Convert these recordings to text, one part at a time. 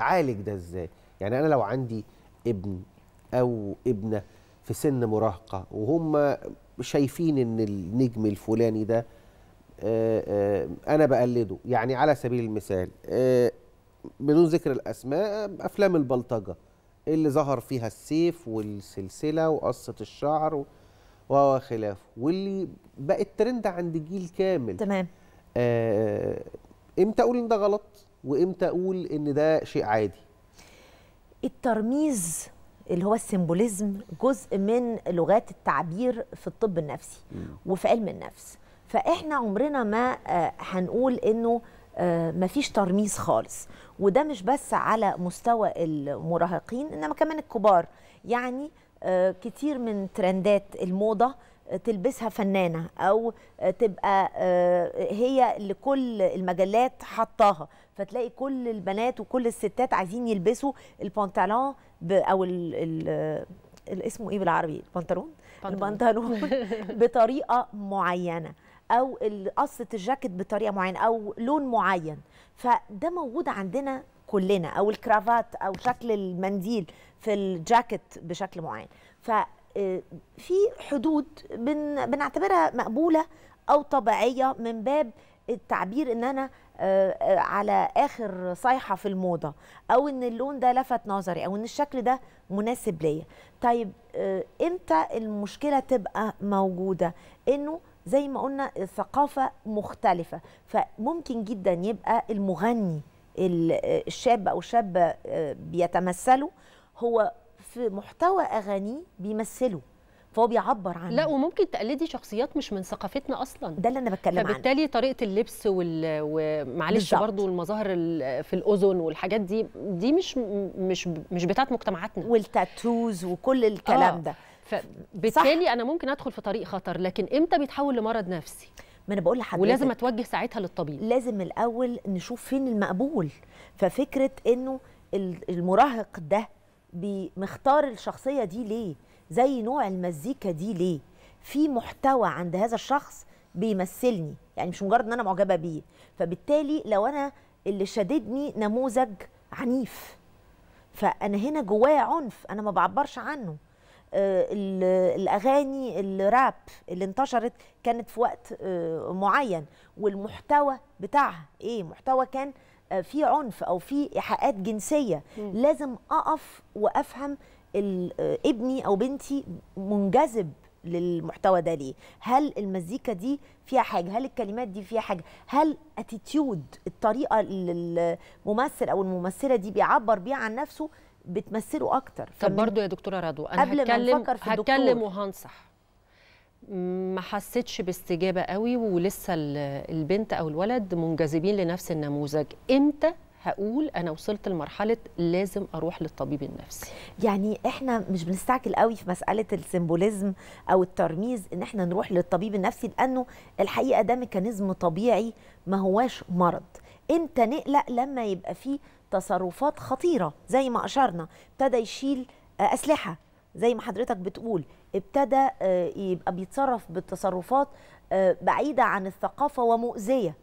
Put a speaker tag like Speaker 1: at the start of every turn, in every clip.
Speaker 1: عالج ده ازاي يعني انا لو عندي ابن او ابنه في سن مراهقه وهم شايفين ان النجم الفلاني ده آه، آه، انا بقلده يعني على سبيل المثال آه، بدون ذكر الاسماء افلام البلطجه اللي ظهر فيها السيف والسلسله وقصه الشعر وخلافه واللي بقت ترند عند جيل كامل تمام امتى اقول ان ده غلط وامتى اقول ان ده شيء
Speaker 2: عادي الترميز اللي هو السيمبوليزم جزء من لغات التعبير في الطب النفسي م. وفي علم النفس فاحنا عمرنا ما آه، هنقول انه آه، ما فيش ترميز خالص وده مش بس على مستوى المراهقين انما كمان الكبار يعني آه، كتير من ترندات الموضه تلبسها فنانه او تبقى آه، هي اللي كل المجلات حطاها فتلاقي كل البنات وكل الستات عايزين يلبسوا البنطلون او الـ الـ آه، اسمه ايه بالعربي البنطلون البنطلون بطريقه معينه او قصه الجاكيت بطريقه معينه او لون معين فده موجود عندنا كلنا او الكرافات او شكل المنديل في الجاكيت بشكل معين ف آه، في حدود بن بنعتبرها مقبوله او طبيعيه من باب التعبير ان انا آه، آه، على اخر صيحه في الموضه او ان اللون ده لفت نظري او ان الشكل ده مناسب ليا طيب امتى المشكله تبقى موجوده انه زي ما قلنا الثقافه مختلفه فممكن جدا يبقى المغني الشاب او شابه بيتمثله هو في محتوى اغانيه بيمثله فهو بيعبر عنه لا وممكن تقلدي شخصيات مش من ثقافتنا اصلا ده اللي انا بتكلم عنه فبالتالي
Speaker 1: عنه. طريقه اللبس وال... ومعلش برضه المظاهر في الاذن والحاجات دي دي مش مش مش بتاعت مجتمعاتنا والتاتوز وكل الكلام آه. ده
Speaker 2: فبالتالي صح.
Speaker 1: انا ممكن ادخل في طريق خطر لكن امتى بيتحول لمرض نفسي
Speaker 2: ما انا بقول لحضرتك ولازم اتوجه ساعتها للطبيب لازم الاول نشوف فين المقبول ففكره انه المراهق ده مختار الشخصيه دي ليه زي نوع المزيكا دي ليه في محتوى عند هذا الشخص بيمثلني يعني مش مجرد ان انا معجبه بيه فبالتالي لو انا اللي شددني نموذج عنيف فانا هنا جوايا عنف انا ما بعبرش عنه آه الاغاني الراب اللي انتشرت كانت في وقت آه معين والمحتوى بتاعها ايه محتوى كان في عنف او في ايحاءات جنسيه م. لازم اقف وافهم ابني او بنتي منجذب للمحتوى ده ليه هل المزيكا دي فيها حاجه هل الكلمات دي فيها حاجه هل اتيتيود الطريقه اللي الممثل او الممثله دي بيعبر بيها عن نفسه بتمثله اكتر طب برضو يا
Speaker 1: دكتوره رضوى انا قبل هتكلم ما نفكر في هتكلم وهنصح ما حسيتش باستجابه قوي ولسه البنت او الولد منجذبين لنفس النموذج امتى هقول انا وصلت لمرحله
Speaker 2: لازم اروح للطبيب النفسي يعني احنا مش بنستعجل قوي في مساله السيمبوليزم او الترميز ان احنا نروح للطبيب النفسي لانه الحقيقه ده ميكانيزم طبيعي ما هواش مرض امتى نقلق لما يبقى فيه تصرفات خطيره زي ما اشرنا ابتدى يشيل آه، اسلحه زي ما حضرتك بتقول ابتدى آه، يبقى بيتصرف بالتصرفات آه، بعيده عن الثقافه ومؤذيه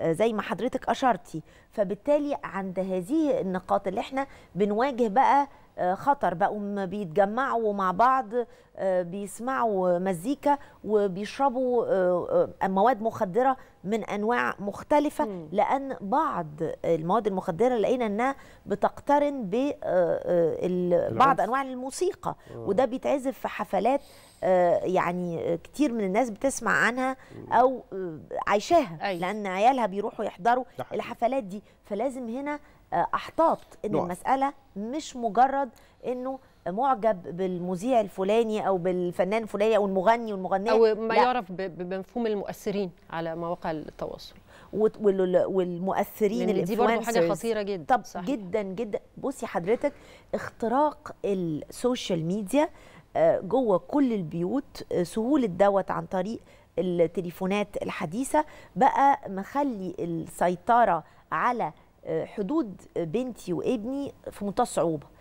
Speaker 2: آه، زي ما حضرتك اشرتي فبالتالي عند هذه النقاط اللي احنا بنواجه بقى آه، خطر بقوا بيتجمعوا مع بعض آه، بيسمعوا مزيكا وبيشربوا آه، مواد مخدرة من أنواع مختلفة لأن بعض المواد المخدرة لقينا أنها بتقترن ببعض أنواع الموسيقى وده بيتعزف في حفلات يعني كتير من الناس بتسمع عنها او عايشاها أيوة. لان عيالها بيروحوا يحضروا الحفلات دي فلازم هنا آه، احتاط ان نوع. المساله مش مجرد انه معجب بالمذيع الفلاني او بالفنان الفلاني او المغني والمغنيه او ما لا. يعرف بمفهوم المؤثرين على مواقع التواصل والمؤثرين اللي دي برضه حاجه خطيره جدا طب صحيح. جدا جدا بصي حضرتك اختراق السوشيال ميديا آه، جوه كل البيوت آه، سهوله دوت عن طريق التليفونات الحديثه بقى مخلي السيطره على حدود بنتي وابني في منتهى الصعوبه